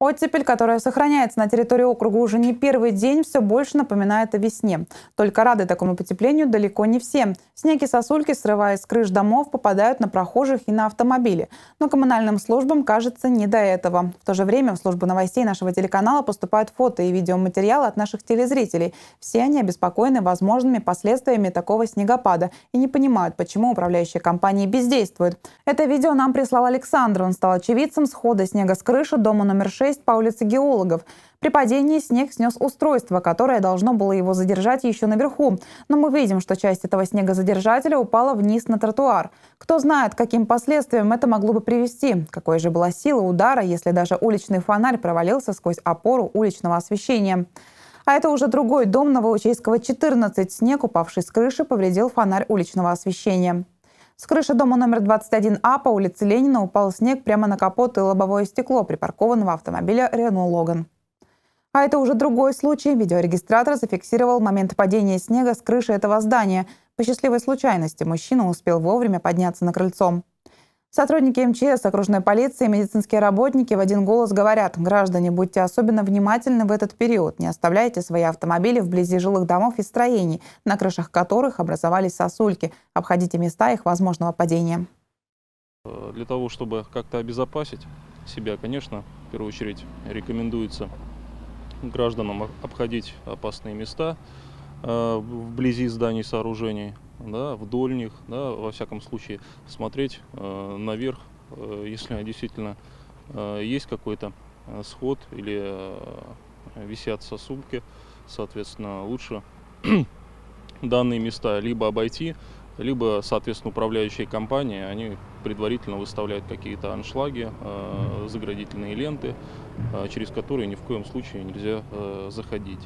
Оттепель, которая сохраняется на территории округа уже не первый день, все больше напоминает о весне. Только рады такому потеплению далеко не все. Снеги сосульки, срываясь с крыш домов, попадают на прохожих и на автомобили. Но коммунальным службам, кажется, не до этого. В то же время в службу новостей нашего телеканала поступают фото и видеоматериалы от наших телезрителей. Все они обеспокоены возможными последствиями такого снегопада и не понимают, почему управляющие компании бездействуют. Это видео нам прислал Александр. Он стал очевидцем схода снега с крыши дома номер 6 6 по улице Геологов. При падении снег снес устройство, которое должно было его задержать еще наверху. Но мы видим, что часть этого снегозадержателя упала вниз на тротуар. Кто знает, каким последствиям это могло бы привести. Какой же была сила удара, если даже уличный фонарь провалился сквозь опору уличного освещения. А это уже другой дом Новоучейского, 14. Снег, упавший с крыши, повредил фонарь уличного освещения. С крыши дома номер 21А по улице Ленина упал снег прямо на капот и лобовое стекло припаркованного автомобиля Renault Логан». А это уже другой случай. Видеорегистратор зафиксировал момент падения снега с крыши этого здания. По счастливой случайности мужчина успел вовремя подняться на крыльцом. Сотрудники МЧС, окружной полиции и медицинские работники в один голос говорят, граждане, будьте особенно внимательны в этот период, не оставляйте свои автомобили вблизи жилых домов и строений, на крышах которых образовались сосульки, обходите места их возможного падения. Для того, чтобы как-то обезопасить себя, конечно, в первую очередь рекомендуется гражданам обходить опасные места, Э, вблизи зданий, сооружений, да, вдоль них, да, во всяком случае, смотреть э, наверх, э, если действительно есть какой-то сход или висят сосумки, соответственно, лучше данные места либо обойти, либо, соответственно, управляющие компании, они предварительно выставляют какие-то аншлаги, заградительные ленты, через которые ни в коем случае нельзя заходить.